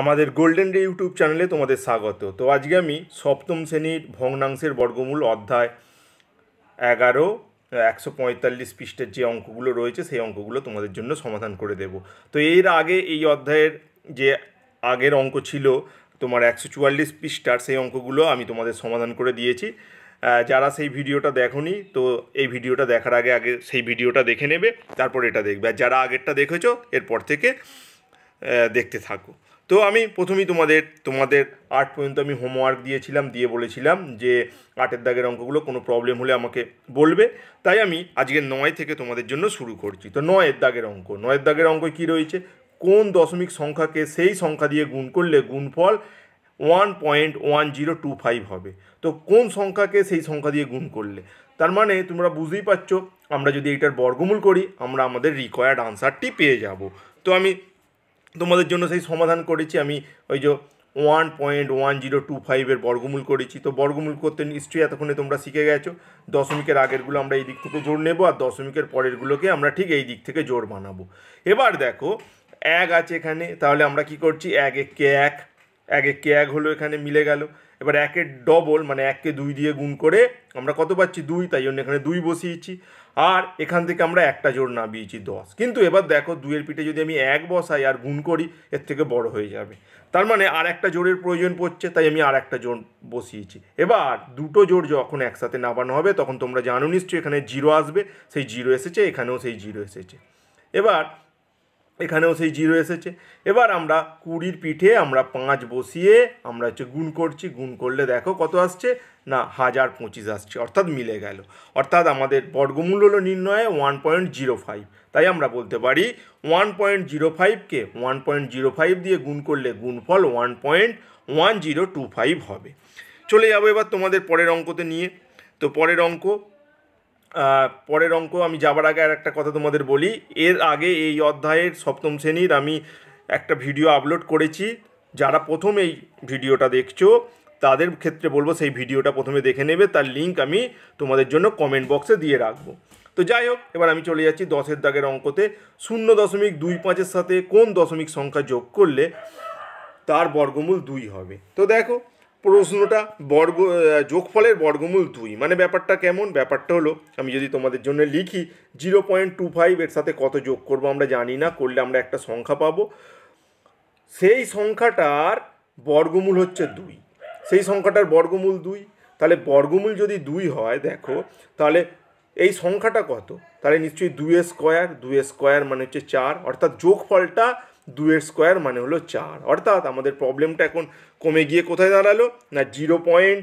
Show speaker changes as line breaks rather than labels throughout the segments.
আমাদের golden day YouTube চ্যানেলে তোমাদের স্বাগত তো আজকে আমি সপ্তম শ্রেণীর ভগ্নাংশের বর্গমূল অধ্যায় এগারো একশো পঁয়তাল্লিশ পৃষ্ঠের যে অঙ্কগুলো রয়েছে সেই অঙ্কগুলো তোমাদের জন্য সমাধান করে দেব তো এর আগে এই অধ্যায়ের যে আগের অঙ্ক ছিল তোমার একশো চুয়াল্লিশ পৃষ্ঠার সেই অঙ্কগুলো আমি তোমাদের সমাধান করে দিয়েছি যারা সেই ভিডিওটা দেখনি তো এই ভিডিওটা দেখার আগে আগে সেই ভিডিওটা দেখে নেবে তারপর এটা দেখবে আর যারা আগেরটা দেখেছো এরপর থেকে দেখতে থাকো তো আমি প্রথমেই তোমাদের তোমাদের আট পর্যন্ত আমি হোমওয়ার্ক দিয়েছিলাম দিয়ে বলেছিলাম যে আটের দাগের অঙ্কগুলো কোনো প্রবলেম হলে আমাকে বলবে তাই আমি আজকে নয় থেকে তোমাদের জন্য শুরু করছি তো নয়ের দাগের অঙ্ক নয়ের দাগের অঙ্ক কি রয়েছে কোন দশমিক সংখ্যাকে সেই সংখ্যা দিয়ে গুণ করলে গুণফল one point one zero two five হবে তো কোন সংখ্যাকে সেই সংখ্যা দিয়ে গুণ করলে তার মানে তোমরা বুঝতেই পারছো আমরা যদি এটার বর্গমূল করি আমরা আমাদের রিকোয়ার্ড আনসারটি পেয়ে যাব তো আমি তোমাদের জন্য সেই সমাধান করেছি আমি ওই যে one point one zero two ফাইভের বর্গমূল করেছি তো বর্গমূল করতে নিশ্চয়ই এতক্ষণে তোমরা শিখে গেছো দশমিকের আগেরগুলো আমরা এই দিক থেকে জোর নেবো আর দশমিকের পরেরগুলোকে আমরা ঠিক এই দিক থেকে জোর বানাবো এবার দেখো এক আছে এখানে তাহলে আমরা কি করছি এক এক এক এক এক হলো এখানে মিলে গেল এবার একের ডবল মানে এককে দুই দিয়ে গুণ করে আমরা কত পাচ্ছি দুই তাই জন্য এখানে দুই বসিয়েছি আর এখান থেকে আমরা একটা জোর নামিয়েছি দশ কিন্তু এবার দেখো দুইয়ের পিঠে যদি আমি এক বসাই আর গুণ করি এর থেকে বড় হয়ে যাবে তার মানে আর একটা জোরের প্রয়োজন পড়ছে তাই আমি আর একটা জোর বসিয়েছি এবার দুটো জোর যখন একসাথে নামানো হবে তখন তোমরা জানো নিশ্চয়ই এখানে জিরো আসবে সেই জিরো এসেছে এখানেও সেই জিরো এসেছে এবার এখানেও সেই জিরো এসেছে এবার আমরা কুড়ির পিঠে আমরা পাঁচ বসিয়ে আমরা হচ্ছে গুণ করছি গুণ করলে দেখো কত আসছে না হাজার পঁচিশ আসছে অর্থাৎ মিলে গেল অর্থাৎ আমাদের বর্গমূল হলো নির্ণয়ে ওয়ান পয়েন্ট জিরো ফাইভ তাই আমরা বলতে পারি ওয়ান পয়েন্ট জিরো ফাইভকে ওয়ান পয়েন্ট জিরো ফাইভ দিয়ে গুণ করলে গুণফল one point one zero two five হবে চলে যাবো এবার তোমাদের পরের অঙ্কতে নিয়ে তো পরের অঙ্ক পরের অঙ্ক আমি যাবার আগে আর একটা কথা তোমাদের বলি এর আগে এই অধ্যায়ের সপ্তম শ্রেণীর আমি একটা ভিডিও আপলোড করেছি যারা প্রথম এই ভিডিওটা দেখছো তাদের ক্ষেত্রে বলবো সেই ভিডিওটা প্রথমে দেখে নেবে তার লিঙ্ক আমি তোমাদের জন্য কমেন্ট বক্সে দিয়ে রাখবো তো যাই হোক এবার আমি চলে যাচ্ছি দশের দাগের অঙ্কতে শূন্য দশমিক দুই পাঁচের সাথে কোন দশমিক সংখ্যা যোগ করলে তার বর্গমূল দুই হবে তো দেখো প্রশ্নটা বর্গ যোগফলের বর্গমূল দুই মানে ব্যাপারটা কেমন ব্যাপারটা হলো আমি যদি তোমাদের জন্য লিখি জিরো পয়েন্ট টু ফাইভ এর সাথে কত যোগ করবো আমরা জানি না করলে আমরা একটা সংখ্যা পাবো সেই সংখ্যাটার বর্গমূল হচ্ছে দুই সেই সংখ্যাটার বর্গমূল দুই তাহলে বর্গমূল যদি দুই হয় দেখো তাহলে এই সংখ্যাটা কত তাহলে নিশ্চয়ই দুই স্কোয়ার দুই স্কোয়ার মানে হচ্ছে চার অর্থাৎ যোগফলটা দুয়ের স্কোয়ার মানে হলো চার অর্থাৎ আমাদের প্রবলেমটা এখন কমে গিয়ে কোথায় দাঁড়ালো না জিরো পয়েন্ট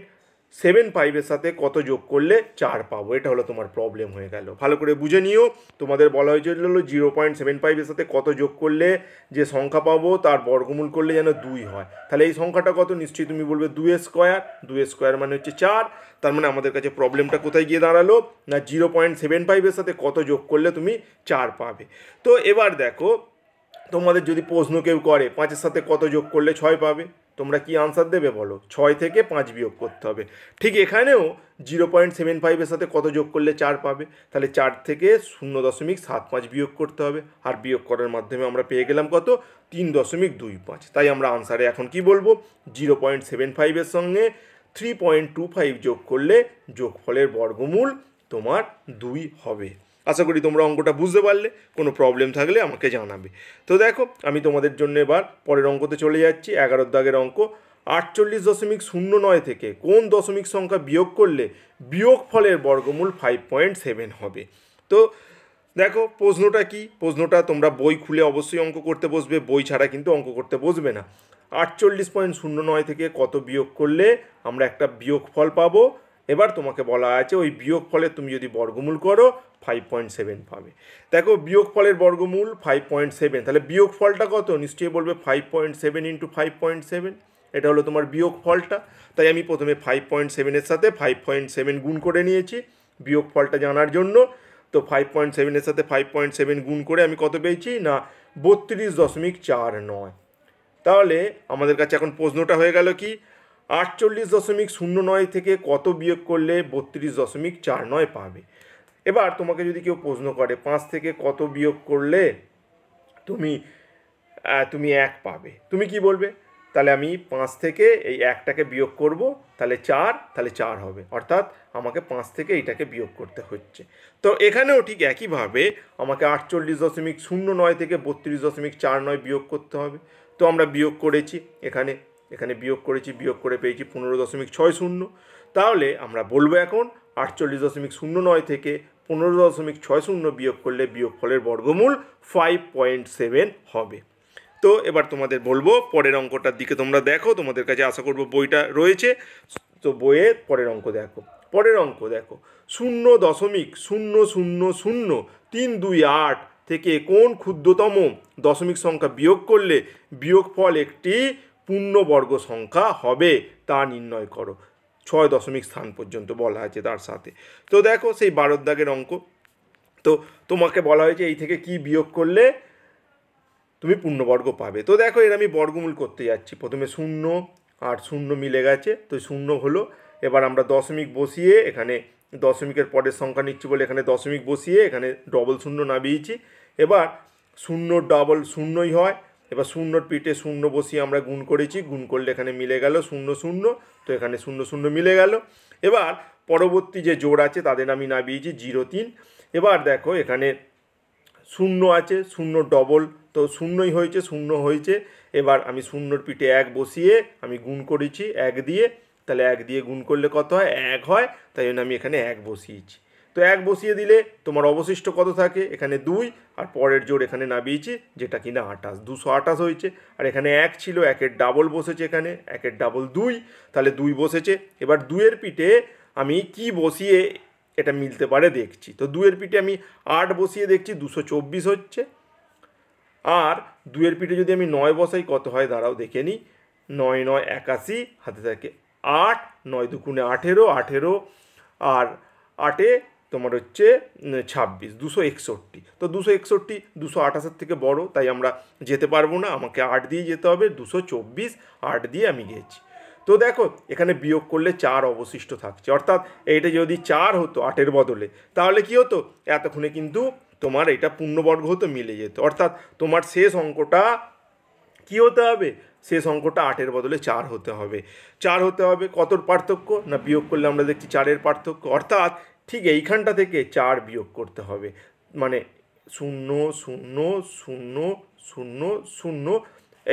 সেভেন ফাইভের সাথে কত যোগ করলে চার পাবো এটা হলো তোমার প্রবলেম হয়ে গেল ভালো করে বুঝে নিও তোমাদের বলা হয়েছিল জিরো পয়েন্ট সেভেন ফাইভের সাথে কত যোগ করলে যে সংখ্যা পাবো তার বর্গমূল করলে যেন দুই হয় তাহলে এই সংখ্যাটা কত নিশ্চয়ই তুমি বলবে দুয়ের স্কোয়ার দুয়ের স্কোয়ার মানে হচ্ছে চার তার মানে আমাদের কাছে প্রবলেমটা কোথায় গিয়ে দাঁড়ালো না জিরো পয়েন্ট সেভেন ফাইভের সাথে কত যোগ করলে তুমি চার পাবে তো এবার দেখো তোমাদের যদি প্রশ্ন কেউ করে পাঁচের সাথে কত যোগ করলে ছয় পাবে তোমরা কি আনসার দেবে বলো ছয় থেকে পাঁচ বিয়োগ করতে হবে ঠিক এখানেও জিরো পয়েন্ট সেভেন ফাইভের সাথে কত যোগ করলে চার পাবে তাহলে চার থেকে শূন্য দশমিক সাত পাঁচ বিয়োগ করতে হবে আর বিয়োগ করার মাধ্যমে আমরা পেয়ে গেলাম কত তিন দশমিক দুই পাঁচ তাই আমরা আনসারে এখন কি বলবো জিরো পয়েন্ট সেভেন ফাইভের সঙ্গে থ্রি পয়েন্ট টু ফাইভ যোগ করলে যোগফলের বর্গমূল তোমার দুই হবে আশা করি তোমরা অঙ্কটা বুঝতে পারলে কোনো প্রবলেম থাকলে আমাকে জানাবে তো দেখো আমি তোমাদের জন্য এবার পরের অঙ্কতে চলে যাচ্ছি এগারোর দাগের অঙ্ক আটচল্লিশ দশমিক শূন্য নয় থেকে কোন দশমিক সংখ্যা বিয়োগ করলে বিয়োগ ফলের বর্গমূল ফাইভ পয়েন্ট সেভেন হবে তো দেখো প্রশ্নটা কি প্রশ্নটা তোমরা বই খুলে অবশ্যই অঙ্ক করতে বসবে বই ছাড়া কিন্তু অঙ্ক করতে বসবে না আটচল্লিশ পয়েন্ট শূন্য নয় থেকে কত বিয়োগ করলে আমরা একটা বিয়োগ ফল পাবো এবার তোমাকে বলা আছে ওই বিয়োগ ফলে তুমি যদি বর্গমূল করো ফাইভ পয়েন্ট সেভেন পাবে দেখো বিয়োগ ফলের বর্গমূল ফাইভ পয়েন্ট সেভেন তাহলে বিয়োগ ফলটা কত নিশ্চয়ই বলবে five point seven into five point seven এটা হলো তোমার বিয়োগ ফলটা তাই আমি প্রথমে ফাইভ পয়েন্ট সেভেনের সাথে ফাইভ পয়েন্ট সেভেন গুণ করে নিয়েছি বিয়োগ ফলটা জানার জন্য তো ফাইভ পয়েন্ট সেভেনের সাথে ফাইভ পয়েন্ট সেভেন গুণ করে আমি কত পেয়েছি না বত্রিশ দশমিক চার নয় তাহলে আমাদের কাছে এখন প্রশ্নটা হয়ে গেল কি আটচল্লিশ দশমিক শূন্য নয় থেকে কত বিয়োগ করলে বত্রিশ দশমিক চার নয় পাবে এবার তোমাকে যদি কেউ প্রশ্ন করে পাঁচ থেকে কত বিয়োগ করলে তুমি তুমি এক পাবে তুমি কি বলবে তাহলে আমি পাঁচ থেকে এই একটাকে বিয়োগ করব তাহলে চার তাহলে চার হবে অর্থাৎ আমাকে পাঁচ থেকে এইটাকে বিয়োগ করতে হচ্ছে তো এখানেও ঠিক একইভাবে আমাকে আটচল্লিশ দশমিক শূন্য নয় থেকে বত্রিশ দশমিক চার নয় বিয়োগ করতে হবে তো আমরা বিয়োগ করেছি এখানে এখানে বিয়োগ করেছি বিয়োগ করে পেয়েছি পনেরো দশমিক ছয় শূন্য তাহলে আমরা বলবো এখন আটচল্লিশ দশমিক শূন্য নয় থেকে পনেরো দশমিক ছয় শূন্য বিয়োগ করলে বিয়োগ ফলের বর্গমূল ফাইভ পয়েন্ট সেভেন হবে তো এবার তোমাদের বলবো পরের অঙ্কটার দিকে তোমরা দেখো তোমাদের কাছে আশা করবো বইটা রয়েছে তো বইয়ের পরের অঙ্ক দেখো পরের অঙ্ক দেখো শূন্য দশমিক শূন্য শূন্য শূন্য তিন দুই আট থেকে কোন ক্ষুদ্রতম দশমিক সংখ্যা বিয়োগ করলে বিয়োগফল একটি পূর্ণবর্গ সংখ্যা হবে তা নির্ণয় করো ছয় দশমিক স্থান পর্যন্ত বলা হয়েছে তার সাথে তো দেখো সেই বারোর দাগের অঙ্ক তো তোমাকে বলা হয়েছে এই থেকে কি বিয়োগ করলে তুমি পূর্ণবর্গ পাবে তো দেখো এর আমি বর্গমূল করতে যাচ্ছি প্রথমে শূন্য আর শূন্য মিলে গেছে তো শূন্য হলো এবার আমরা দশমিক বসিয়ে এখানে দশমিকের পরের সংখ্যা নিচ্ছি বলে এখানে দশমিক বসিয়ে এখানে ডবল শূন্য নামিয়েছি এবার শূন্য ডবল শূন্যই হয় এবার শূন্যর পিঠে শূন্য বসিয়ে আমরা গুণ করেছি গুণ করলে এখানে মিলে গেল শূন্য শূন্য তো এখানে শূন্য শূন্য মিলে গেল এবার পরবর্তী যে জোর আছে তাদের আমি নামিয়েছি জিরো তিন এবার দেখো এখানে শূন্য আছে শূন্য ডবল তো শূন্যই হয়েছে শূন্য হয়েছে এবার আমি শূন্যর পিঠে এক বসিয়ে আমি গুণ করেছি এক দিয়ে তাহলে এক দিয়ে গুণ করলে কত হয় এক হয় তাই জন্য আমি এখানে এক বসিয়েছি তো এক বসিয়ে দিলে তোমার অবশিষ্ট কত থাকে এখানে দুই আর পরের জোর এখানে নামিয়েছি যেটা কিনা আঠাশ দুশো আঠাশ হয়েছে আর এখানে এক ছিল একের ডাবল বসেছে এখানে একের ডাবল দুই তাহলে দুই বসেছে এবার দুয়ের পিঠে আমি কি বসিয়ে এটা মিলতে পারে দেখছি তো দুয়ের পিঠে আমি আট বসিয়ে দেখছি দুশো চব্বিশ হচ্ছে আর দুয়ের পিঠে যদি আমি নয় বসাই কত হয় দাঁড়াও দেখে নিই নয় নয় একাশি হাতে থাকে আট নয় দুকুনে আঠেরো আঠেরো আর আটে তোমার হচ্ছে ছাব্বিশ দুশো একষট্টি তো দুশো একষট্টি দুশো আঠাশের থেকে বড় তাই আমরা যেতে পারবো না আমাকে আট দিয়ে যেতে হবে দুশো চব্বিশ আট দিয়ে আমি গেছি তো দেখো এখানে বিয়োগ করলে চার অবশিষ্ট থাকছে অর্থাৎ এইটা যদি চার হতো আটের বদলে তাহলে কি হতো এতক্ষণে কিন্তু তোমার এটা পূর্ণবর্গ হতো মিলে যেত অর্থাৎ তোমার শেষ অঙ্কটা কী হতে হবে শেষ অঙ্কটা আটের বদলে চার হতে হবে চার হতে হবে কতর পার্থক্য না বিয়োগ করলে আমরা দেখছি চারের পার্থক্য অর্থাৎ ঠিক এইখানটা থেকে চার বিয়োগ করতে হবে মানে শূন্য শূন্য শূন্য শূন্য শূন্য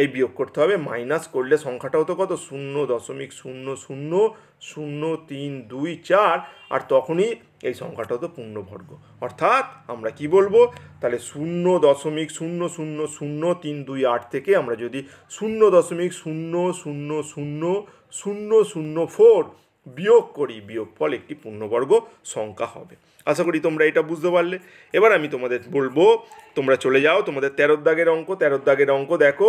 এই বিয়োগ করতে হবে মাইনাস করলে সংখ্যাটা হতো কত শূন্য দশমিক শূন্য শূন্য শূন্য তিন দুই চার আর তখনই এই সংখ্যাটা হতো পূর্ণবর্গ অর্থাৎ আমরা কি বলবো তাহলে শূন্য দশমিক শূন্য শূন্য শূন্য তিন দুই আট থেকে আমরা যদি শূন্য দশমিক শূন্য শূন্য শূন্য শূন্য শূন্য ফোর বিয়োগ করি বিয়োগ ফল একটি পূর্ণবর্গ সংখ্যা হবে আশা করি তোমরা এটা বুঝতে পারলে এবার আমি তোমাদের বলবো তোমরা চলে যাও তোমাদের তেরোর দাগের অঙ্ক তেরোর দাগের অঙ্ক দেখো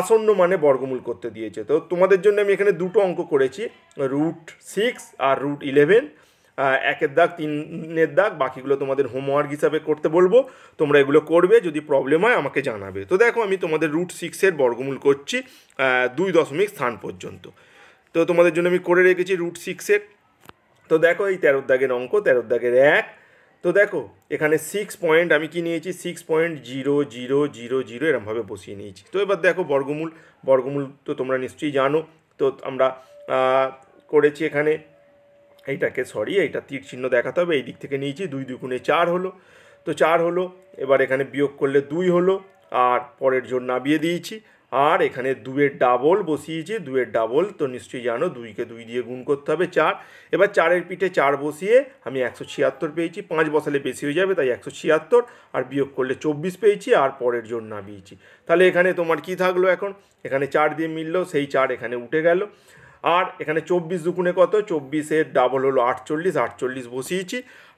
আসন্ন মানে বর্গমূল করতে দিয়েছে তো তোমাদের জন্য আমি এখানে দুটো অঙ্ক করেছি রুট সিক্স আর রুট ইলেভেন একের দাগ তিনের দাগ বাকিগুলো তোমাদের হোমওয়ার্ক হিসাবে করতে বলবো তোমরা এগুলো করবে যদি প্রবলেম হয় আমাকে জানাবে তো দেখো আমি তোমাদের রুট সিক্সের বর্গমূল করছি দুই দশমিক স্থান পর্যন্ত তো তোমাদের জন্য আমি করে রেখেছি রুট সিক্সের তো দেখো এই তেরোর দাগের অঙ্ক তেরোর দাগের এক তো দেখো এখানে সিক্স পয়েন্ট আমি কি নিয়েছি six point zero zero zero zero এরমভাবে বসিয়ে নিয়েছি তো এবার দেখো বর্গমূল বর্গমূল তো তোমরা নিশ্চয়ই জানো তো আমরা করেছি এখানে এইটাকে সরি এইটা তীর চিহ্ন দেখাতে হবে এই দিক থেকে নিয়েছি দুই দুই গুণে চার হলো তো চার হলো এবার এখানে বিয়োগ করলে দুই হলো আর পরের জোর নাবিয়ে দিয়েছি আর এখানে দুয়ের ডাবল বসিয়েছি দুয়ের ডাবল তো নিশ্চয়ই জানো দুইকে দুই দিয়ে গুণ করতে হবে চার এবার চারের পিঠে চার বসিয়ে আমি একশো ছিয়াত্তর পেয়েছি পাঁচ বসালে বেশি হয়ে যাবে তাই একশো ছিয়াত্তর আর বিয়োগ করলে চব্বিশ পেয়েছি আর পরের জন্য নামিয়েছি তাহলে এখানে তোমার কি থাকলো এখন এখানে চার দিয়ে মিলল সেই চার এখানে উঠে গেল আর এখানে চব্বিশ দুগুণে কত চব্বিশের ডাবল হলো আটচল্লিশ আটচল্লিশ বসিয়েছি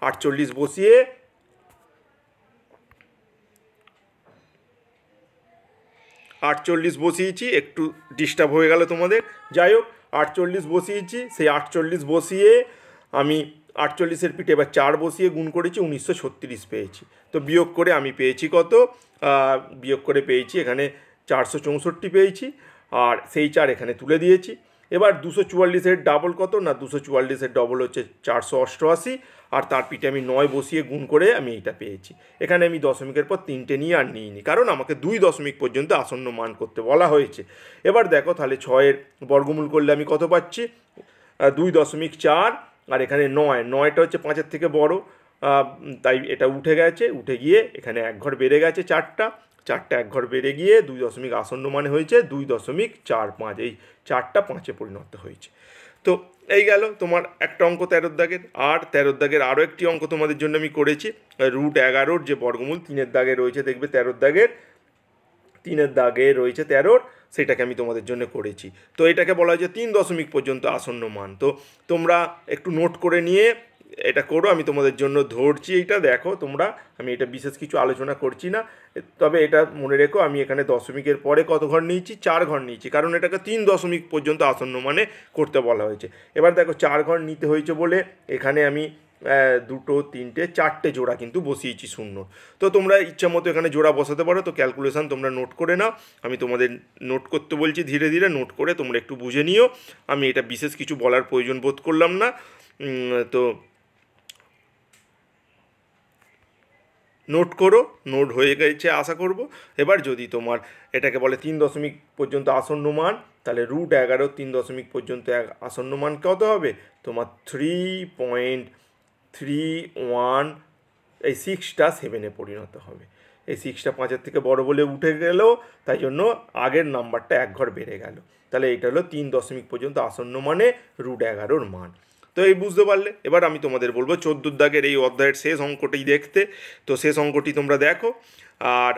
আটচল্লিশ বসিয়ে আটচল্লিশ বসিয়েছি একটু ডিস্টার্ব হয়ে গেল তোমাদের যাই হোক আটচল্লিশ বসিয়েছি সেই আটচল্লিশ বসিয়ে আমি আটচল্লিশের পিঠে এবার চার বসিয়ে গুণ করেছি উনিশশো ছত্রিশ পেয়েছি তো বিয়োগ করে আমি পেয়েছি কত বিয়োগ করে পেয়েছি এখানে চারশো চৌষট্টি পেয়েছি আর সেই চার এখানে তুলে দিয়েছি এবার দুশো চুয়াল্লিশের ডাবল কত না দুশো চুয়াল্লিশের ডবল হচ্ছে চারশো অষ্টআশি আর তার পিঠে আমি নয় বসিয়ে গুণ করে আমি এটা পেয়েছি এখানে আমি দশমিকের পর তিনটে নিয়ে আর নিইনি কারণ আমাকে দুই দশমিক পর্যন্ত আসন্ন মান করতে বলা হয়েছে এবার দেখো তাহলে ছয়ের বর্গমূল করলে আমি কত পাচ্ছি দুই দশমিক চার আর এখানে নয় নয়টা হচ্ছে পাঁচের থেকে বড় তাই এটা উঠে গেছে উঠে গিয়ে এখানে এক ঘর বেড়ে গেছে চারটা চারটা এক ঘর বেড়ে গিয়ে দুই দশমিক আসন্ন মানে হয়েছে দুই দশমিক চার পাঁচ এই চারটা পাঁচে পরিণত হয়েছে তো এই গেল তোমার একটা অঙ্ক তেরোর দাগের আর তেরোর দাগের আরও একটি অঙ্ক তোমাদের জন্য আমি করেছি রুট এগারোর যে বর্গমূল তিনের দাগে রয়েছে দেখবে তেরোর দাগের তিনের দাগে রয়েছে তেরোর সেটাকে আমি তোমাদের জন্য করেছি তো এটাকে বলা হয়েছে তিন দশমিক পর্যন্ত আসন্ন মান তো তোমরা একটু নোট করে নিয়ে এটা করো আমি তোমাদের জন্য ধরছি এটা দেখো তোমরা আমি এটা বিশেষ কিছু আলোচনা করছি না তবে এটা মনে রেখো আমি এখানে দশমিকের পরে কত ঘর নিয়েছি চার ঘর নিয়েছি কারণ এটাকে তিন দশমিক পর্যন্ত আসন্ন মানে করতে বলা হয়েছে এবার দেখো চার ঘর নিতে হয়েছে বলে এখানে আমি দুটো তিনটে চারটে জোড়া কিন্তু বসিয়েছি শূন্য তো তোমরা ইচ্ছা মতো এখানে জোড়া বসাতে পারো তো ক্যালকুলেশান তোমরা নোট করে নাও আমি তোমাদের নোট করতে বলছি ধীরে ধীরে নোট করে তোমরা একটু বুঝে নিও আমি এটা বিশেষ কিছু বলার প্রয়োজন বোধ করলাম না তো নোট করো নোট হয়ে গেছে আশা করব এবার যদি তোমার এটাকে বলে তিন দশমিক পর্যন্ত আসন্ন মান তাহলে রুট এগারো তিন দশমিক পর্যন্ত এক আসন্ন মান কত হবে তোমার থ্রি পয়েন্ট থ্রি ওয়ান এই সিক্সটা সেভেনে পরিণত হবে এই সিক্সটা পাঁচের থেকে বড় বলে উঠে গেল তাই জন্য আগের নাম্বারটা এক ঘর বেড়ে গেল তাহলে এটা হলো তিন দশমিক পর্যন্ত আসন্ন মানে রুট এগারোর মান তো এই বুঝতে পারলে এবার আমি তোমাদের বলবো চোদ্দোর দাগের এই অধ্যায়ের শেষ অঙ্কটি দেখতে তো শেষ অঙ্কটি তোমরা দেখো আর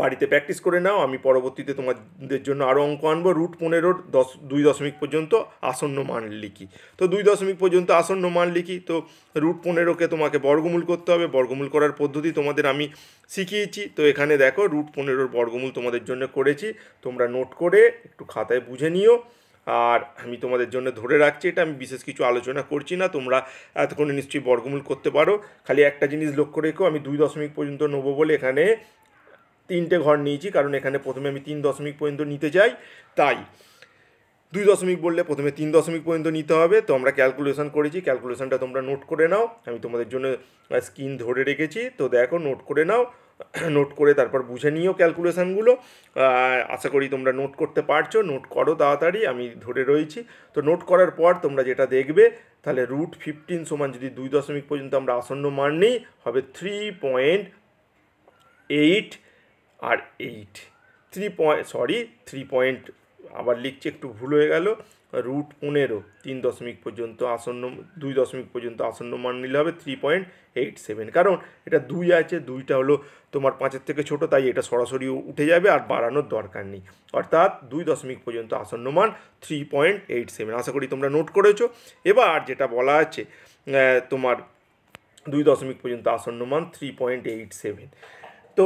বাড়িতে প্র্যাকটিস করে নাও আমি পরবর্তীতে তোমাদের জন্য আরও অঙ্ক আনবো রুট পনেরোর দশ দুই দশমিক পর্যন্ত আসন্ন মান লিখি তো দুই দশমিক পর্যন্ত আসন্ন মান লিখি তো রুট পনেরোকে তোমাকে বর্গমূল করতে হবে বর্গমূল করার পদ্ধতি তোমাদের আমি শিখিয়েছি তো এখানে দেখো রুট পনেরোর বর্গমূল তোমাদের জন্য করেছি তোমরা নোট করে একটু খাতায় বুঝে নিও আর আমি তোমাদের জন্য ধরে রাখছি এটা আমি বিশেষ কিছু আলোচনা করছি না তোমরা এতক্ষণ নিশ্চয়ই বর্গমূল করতে পারো খালি একটা জিনিস লক্ষ্য রেখো আমি দুই দশমিক পর্যন্ত নেবো বলে এখানে তিনটে ঘর নিয়েছি কারণ এখানে প্রথমে আমি তিন দশমিক পর্যন্ত নিতে চাই তাই দুই দশমিক বললে প্রথমে তিন দশমিক পর্যন্ত নিতে হবে তো আমরা ক্যালকুলেশন করেছি ক্যালকুলেশনটা তোমরা নোট করে নাও আমি তোমাদের জন্য স্ক্রিন ধরে রেখেছি তো দেখো নোট করে নাও নোট করে তারপর বুঝে নিও ক্যালকুলেশানগুলো আশা করি তোমরা নোট করতে পারছো নোট করো তাড়াতাড়ি আমি ধরে রয়েছি তো নোট করার পর তোমরা যেটা দেখবে তাহলে রুট ফিফটিন সমান যদি দুই দশমিক পর্যন্ত আমরা আসন্ন মান নিই হবে থ্রি পয়েন্ট এইট আর eight three point sorry three point আবার লিখছি একটু ভুল হয়ে গেল রুট পনেরো তিন দশমিক পর্যন্ত আসন্ন দুই দশমিক পর্যন্ত আসন্ন মান নিলে হবে থ্রি পয়েন্ট এইট সেভেন কারণ এটা দুই আছে দুইটা হলো তোমার পাঁচের থেকে ছোট তাই এটা সরাসরি উঠে যাবে আর বাড়ানোর দরকার নেই অর্থাৎ দুই দশমিক পর্যন্ত আসন্ন মান থ্রি পয়েন্ট এইট সেভেন আশা করি তোমরা নোট করেছো এবার যেটা বলা আছে তোমার দুই দশমিক পর্যন্ত আসন্ন মান থ্রি পয়েন্ট এইট সেভেন তো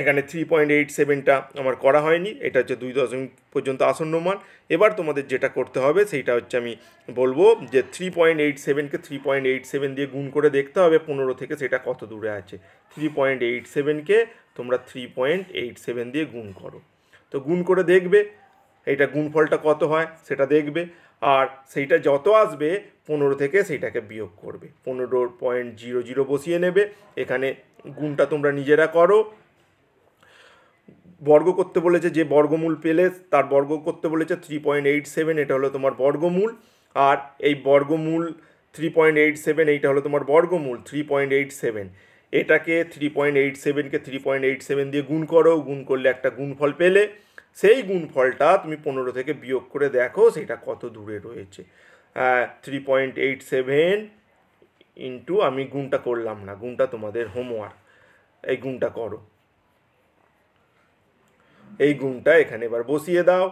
এখানে থ্রি পয়েন্ট এইট সেভেনটা আমার করা হয়নি এটা হচ্ছে দুই দশমিক পর্যন্ত আসন্ন মান এবার তোমাদের যেটা করতে হবে সেইটা হচ্ছে আমি বলবো যে থ্রি পয়েন্ট এইট সেভেনকে থ্রি পয়েন্ট এইট সেভেন দিয়ে গুণ করে দেখতে হবে পনেরো থেকে সেটা কত দূরে আছে থ্রি পয়েন্ট এইট সেভেনকে তোমরা থ্রি পয়েন্ট এইট সেভেন দিয়ে গুণ করো তো গুণ করে দেখবে এইটা গুণফলটা কত হয় সেটা দেখবে আর সেইটা যত আসবে পনেরো থেকে সেইটাকে বিয়োগ করবে পনেরো পয়েন্ট জিরো জিরো বসিয়ে নেবে এখানে গুণটা তোমরা নিজেরা করো বর্গ করতে বলেছে যে বর্গমূল পেলে তার বর্গ করতে বলেছে থ্রি পয়েন্ট এইট সেভেন এটা হলো তোমার বর্গমূল আর এই বর্গমূল থ্রি পয়েন্ট এইট সেভেন এইটা হলো তোমার বর্গমূল থ্রি পয়েন্ট এইট সেভেন এটাকে থ্রি পয়েন্ট এইট সেভেনকে থ্রি পয়েন্ট এইট সেভেন দিয়ে গুণ করো গুণ করলে একটা গুণফল পেলে সেই গুণফলটা তুমি পনেরো থেকে বিয়োগ করে দেখো সেটা কত দূরে রয়েছে three point eight seven into আমি গুণটা করলাম না গুণটা তোমাদের হোমওয়ার্ক এই গুণটা করো এই গুণটা এখানে এবার বসিয়ে দাও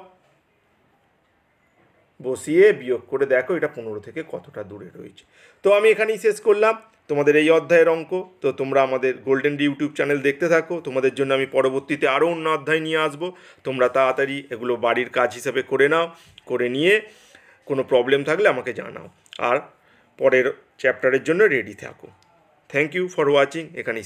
বসিয়ে বিয়োগ করে দেখো এটা পনেরো থেকে কতটা দূরে রয়েছে তো আমি এখানেই শেষ করলাম তোমাদের এই অধ্যায়ের অঙ্ক তো তোমরা আমাদের গোল্ডেন ইউটিউব চ্যানেল দেখতে থাকো তোমাদের জন্য আমি পরবর্তীতে আরও অন্য অধ্যায় নিয়ে আসবো তোমরা তাড়াতাড়ি এগুলো বাড়ির কাজ হিসাবে করে নাও করে নিয়ে কোনো প্রবলেম থাকলে আমাকে জানাও আর পরের চ্যাপ্টারের জন্য রেডি থাকো থ্যাংক ইউ ফর ওয়াচিং এখানেই